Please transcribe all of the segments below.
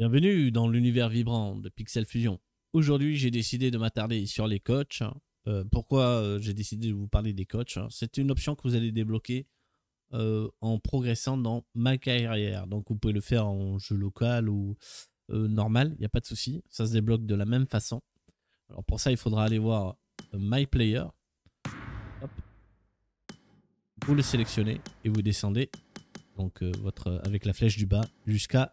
Bienvenue dans l'univers vibrant de Pixel Fusion. Aujourd'hui, j'ai décidé de m'attarder sur les coachs. Euh, pourquoi euh, j'ai décidé de vous parler des coachs C'est une option que vous allez débloquer euh, en progressant dans ma carrière. Donc, vous pouvez le faire en jeu local ou normal, il n'y a pas de souci. Ça se débloque de la même façon. Alors, pour ça, il faudra aller voir My Player. Vous le sélectionnez et vous descendez donc votre avec la flèche du bas jusqu'à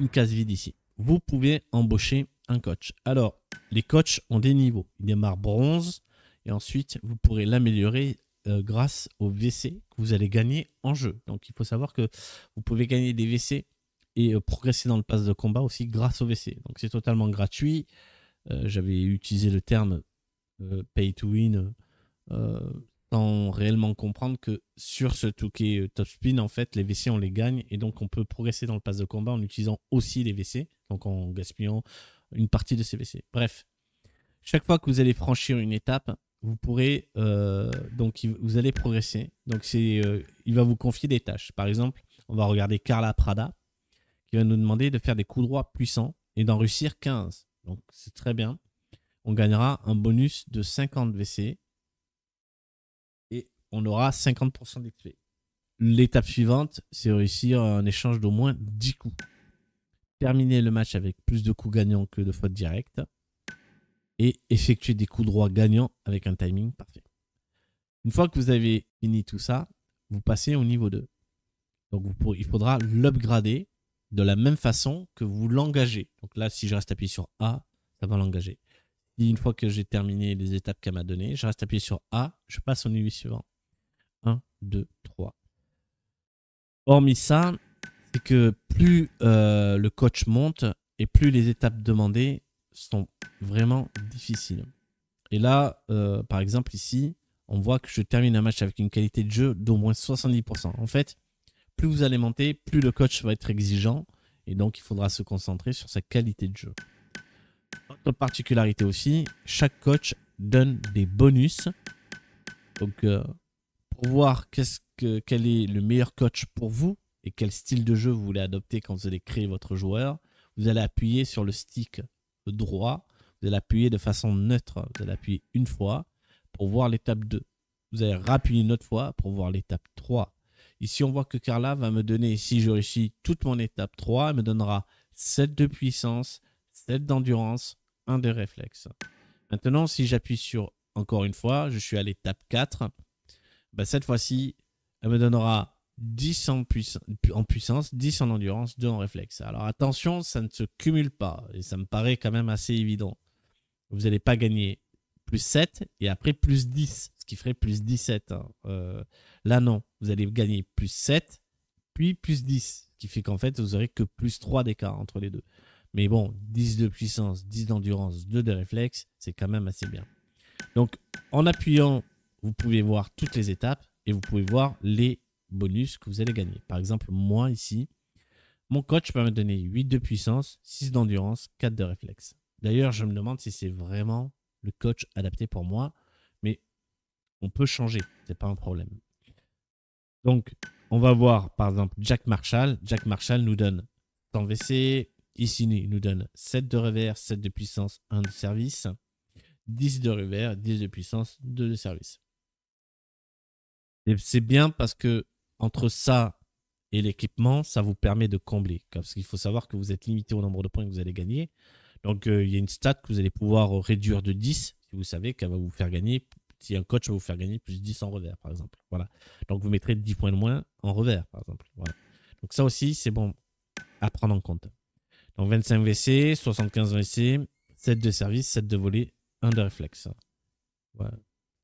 une case vide ici. Vous pouvez embaucher un coach. Alors, les coachs ont des niveaux. Il démarre bronze et ensuite, vous pourrez l'améliorer euh, grâce au VC que vous allez gagner en jeu. Donc, il faut savoir que vous pouvez gagner des VC et euh, progresser dans le pass de combat aussi grâce au VC. Donc, c'est totalement gratuit. Euh, j'avais utilisé le terme pay to win sans réellement comprendre que sur ce touquet euh, top spin, en fait, les WC, on les gagne et donc on peut progresser dans le pass de combat en utilisant aussi les WC, donc en gaspillant une partie de ces WC. Bref, chaque fois que vous allez franchir une étape, vous pourrez euh, donc vous allez progresser. Donc c'est euh, il va vous confier des tâches. Par exemple, on va regarder Carla Prada qui va nous demander de faire des coups droits puissants et d'en réussir 15. Donc c'est très bien. On gagnera un bonus de 50 WC on aura 50% d'XP. L'étape suivante, c'est réussir un échange d'au moins 10 coups. Terminer le match avec plus de coups gagnants que de fautes directes. Et effectuer des coups droits gagnants avec un timing parfait. Une fois que vous avez fini tout ça, vous passez au niveau 2. Donc il faudra l'upgrader de la même façon que vous l'engagez. Donc là, si je reste appuyé sur A, ça va l'engager. une fois que j'ai terminé les étapes qu'elle m'a données, je reste appuyé sur A, je passe au niveau suivant. 2, 3. Hormis ça, c'est que plus euh, le coach monte et plus les étapes demandées sont vraiment difficiles. Et là, euh, par exemple, ici, on voit que je termine un match avec une qualité de jeu d'au moins 70%. En fait, plus vous allez monter, plus le coach va être exigeant et donc il faudra se concentrer sur sa qualité de jeu. Autre particularité aussi, chaque coach donne des bonus. Donc, euh, voir que, quel est le meilleur coach pour vous et quel style de jeu vous voulez adopter quand vous allez créer votre joueur. Vous allez appuyer sur le stick droit, vous allez appuyer de façon neutre, vous allez appuyer une fois pour voir l'étape 2. Vous allez rappuyer une autre fois pour voir l'étape 3. Ici, on voit que Carla va me donner, si je réussis toute mon étape 3, elle me donnera 7 de puissance, 7 d'endurance, 1 de réflexe. Maintenant, si j'appuie sur encore une fois, je suis à l'étape 4. Bah, cette fois-ci, elle me donnera 10 en, puissance, 10 en endurance, 2 en réflexe. Alors attention, ça ne se cumule pas, et ça me paraît quand même assez évident. Vous n'allez pas gagner plus 7 et après plus 10, ce qui ferait plus 17. Hein. Euh, là, non, vous allez gagner plus 7, puis plus 10, ce qui fait qu'en fait, vous n'aurez que plus 3 d'écart entre les deux. Mais bon, 10 de puissance, 10 d'endurance, 2 de réflexe, c'est quand même assez bien. Donc, en appuyant vous pouvez voir toutes les étapes et vous pouvez voir les bonus que vous allez gagner. Par exemple, moi ici, mon coach peut me donner 8 de puissance, 6 d'endurance, 4 de réflexe. D'ailleurs, je me demande si c'est vraiment le coach adapté pour moi, mais on peut changer, Ce n'est pas un problème. Donc, on va voir par exemple Jack Marshall. Jack Marshall nous donne 100 VC. Ici, il nous donne 7 de revers, 7 de puissance, 1 de service. 10 de revers, 10 de puissance, 2 de service c'est bien parce que entre ça et l'équipement, ça vous permet de combler. Parce qu'il faut savoir que vous êtes limité au nombre de points que vous allez gagner. Donc euh, il y a une stat que vous allez pouvoir réduire de 10 si vous savez qu'elle va vous faire gagner. Si un coach va vous faire gagner plus 10 en revers, par exemple. Voilà. Donc vous mettrez 10 points de moins en revers, par exemple. Donc ça aussi, c'est bon à prendre en compte. Donc 25 VC, 75 VC, 7 de service, 7 de volée, 1 de réflexe. Voilà.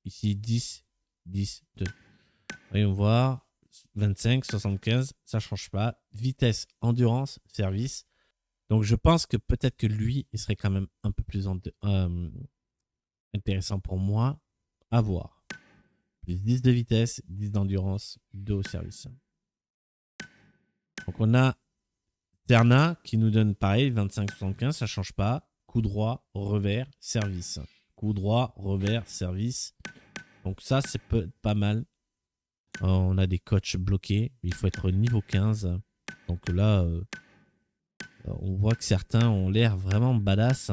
Ici 10, 10, 2. Voyons voir. 25, 75, ça change pas. Vitesse, endurance, service. Donc je pense que peut-être que lui, il serait quand même un peu plus euh, intéressant pour moi à voir. 10 de vitesse, 10 d'endurance, 2 au service. Donc on a Terna qui nous donne pareil, 25-75, ça change pas. Coup droit, revers, service. Coup droit, revers, service. Donc ça, c'est pas mal. Euh, on a des coachs bloqués. Il faut être niveau 15. Donc là, euh, euh, on voit que certains ont l'air vraiment badass.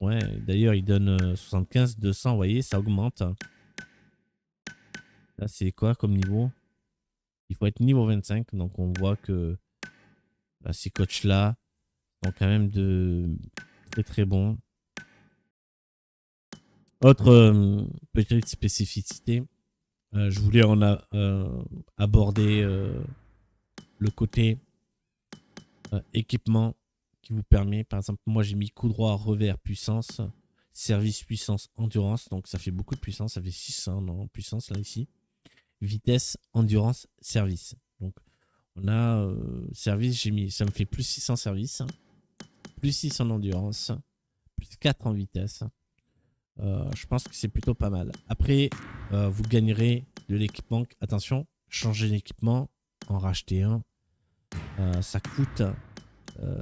Ouais, d'ailleurs, ils donnent 75, 200, vous voyez, ça augmente. Là, c'est quoi comme niveau Il faut être niveau 25, donc on voit que bah, ces coachs-là sont quand même de très très bons. Autre petite spécificité, euh, je voulais en a, euh, aborder euh, le côté équipement qui vous permet, par exemple, moi j'ai mis coup droit, revers, puissance, service, puissance, endurance, donc ça fait beaucoup de puissance, ça fait 600 hein, en puissance là ici, vitesse, endurance, service. Donc on a service, j'ai mis, ça me fait plus 600 service, plus 600 en endurance, plus 4 en vitesse, euh, je pense que c'est plutôt pas mal. Après, euh, vous gagnerez de l'équipement. Attention, changer d'équipement, en racheter un. Euh, ça coûte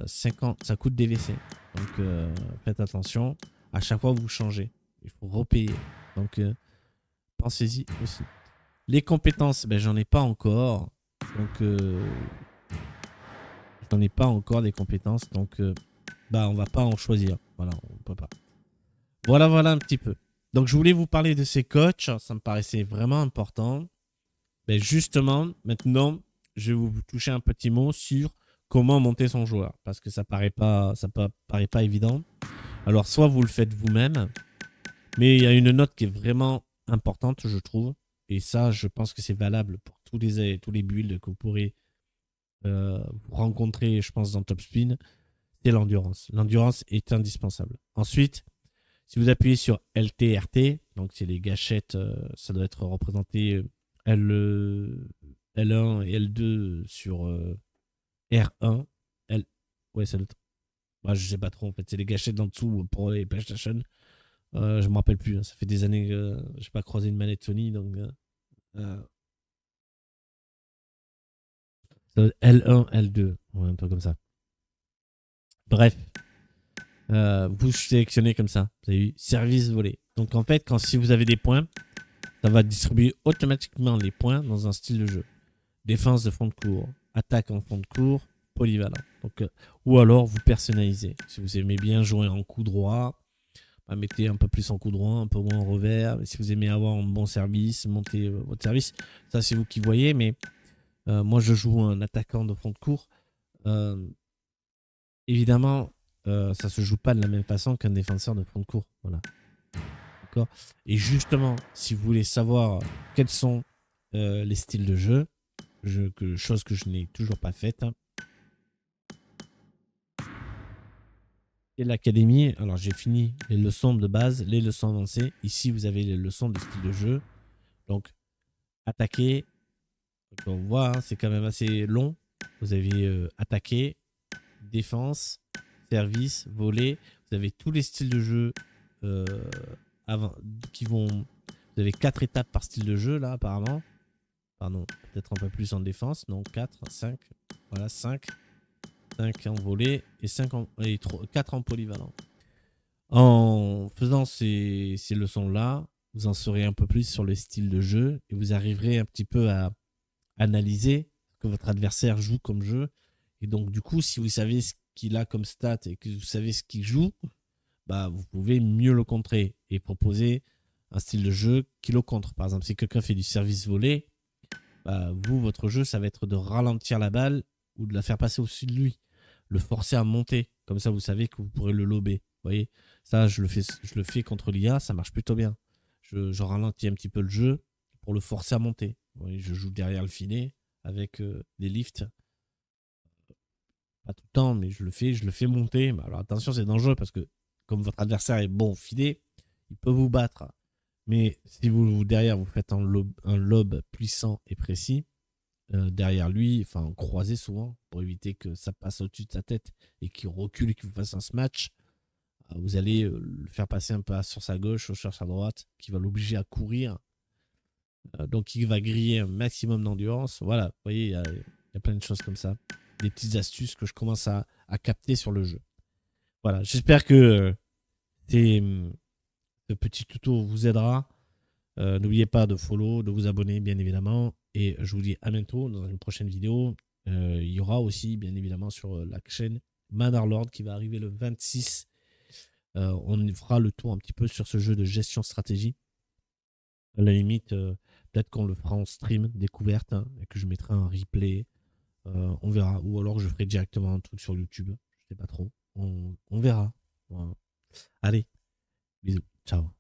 50, ça coûte des WC. Donc faites attention. À chaque fois, vous changez. Il faut repayer. Donc pensez-y aussi. Les compétences, ben j'en ai pas encore. Donc j'en ai pas encore des compétences. Donc bah on va pas en choisir. Voilà, on peut pas. Voilà, voilà un petit peu. Donc je voulais vous parler de ces coachs, ça me paraissait vraiment important. Mais ben, justement, maintenant, je vais vous toucher un petit mot sur comment monter son joueur, parce que ça paraît pas, ça paraît pas évident. Alors soit vous le faites vous-même, mais il y a une note qui est vraiment importante, je trouve, et ça, je pense que c'est valable pour tous les tous les builds que vous pourrez euh, rencontrer, je pense, dans Top Spin. C'est l'endurance. L'endurance est indispensable. Ensuite, si vous appuyez sur LTRT, donc c'est les gâchettes, euh, ça doit être représenté euh, L, 1 euh, et L2 sur R1. L... Ouais, c'est le être... Moi, bah, je sais pas trop en fait, c'est les gâchettes d'en dessous pour les PlayStation. je me rappelle plus, hein. ça fait des années que j'ai pas croisé une manette Sony donc. L1, L2, un peu comme ça. Bref, euh, vous sélectionnez comme ça. Vous avez eu service volé. Donc en fait, quand si vous avez des points, ça va distribuer automatiquement les points dans un style de jeu. Défense de fond de cours, attaque en fond de cours, polyvalent. Donc, euh, ou alors vous personnalisez. Si vous aimez bien jouer en coup droit, bah, mettez un peu plus en coup droit, un peu moins en revers. si vous aimez avoir un bon service, montez euh, votre service. Ça, c'est vous qui voyez, mais moi, je joue un attaquant de fond de cours. évidemment, euh, ça se joue pas de la même façon qu'un défenseur de prendre de court. Voilà. Et justement, si vous voulez savoir quels sont euh, les styles de jeu, chose que je n'ai toujours pas faite, hein. et l'académie. Alors j'ai fini les leçons de base, les leçons avancées. Ici vous avez les leçons de style de jeu. Donc attaquer, on voit hein, c'est quand même assez long. Vous avez euh, attaquer, défense, service, Vous avez tous les styles de jeu euh, avant, qui vont. Vous avez quatre étapes par style de jeu là apparemment. Pardon, peut-être un peu plus en défense. Non, 4, 5. Voilà, 5. 5 en volet et, 5 en, et 3, 4 en polyvalent. En faisant ces, ces leçons-là, vous en saurez un peu plus sur le style de jeu et vous arriverez un petit peu à analyser que votre adversaire joue comme jeu. Et donc, du coup, si vous savez ce qu'il a comme stat et que vous savez ce qu'il joue, bah, vous pouvez mieux le contrer et proposer un style de jeu qui le contre. Par exemple, si quelqu'un fait du service volé, bah, vous, votre jeu, ça va être de ralentir la balle ou de la faire passer au-dessus de lui, le forcer à monter. Comme ça, vous savez que vous pourrez le lober. Vous voyez, ça, je le fais, je le fais contre l'IA, ça marche plutôt bien. Je, ralentis un petit peu le jeu pour le forcer à monter. Vous je joue derrière le filet avec des euh, lifts pas tout le temps, mais je le fais, je le fais monter. alors attention, c'est dangereux parce que comme votre adversaire est bon, filé, il peut vous battre. Mais si vous, vous derrière vous faites un lobe, un puissant et précis, euh, derrière lui, enfin croisé souvent pour éviter que ça passe au-dessus de sa tête et qu'il recule et qu'il vous fasse un smash, euh, vous allez euh, le faire passer un peu sur sa gauche ou sur sa droite qui va l'obliger à courir. donc il va griller un maximum d'endurance. Voilà, vous voyez, il y, a plein de choses comme ça des petites astuces que je commence à, capter sur le jeu. Voilà, j'espère que euh, hum, ce petit tuto vous aidera. Euh, n'oubliez pas de follow, de vous abonner, bien évidemment. Et je vous dis à bientôt dans une prochaine vidéo. Euh, il y aura aussi, bien évidemment, sur la chaîne Manor Lord qui va arriver le 26. on fera le tour un petit peu sur ce jeu de gestion stratégie. À la limite, peut-être qu'on le fera en stream découverte hein, et que je mettrai un replay euh, on verra. Ou alors je ferai directement un truc sur YouTube. Je sais pas trop. On, verra. Allez, bisous. Ciao.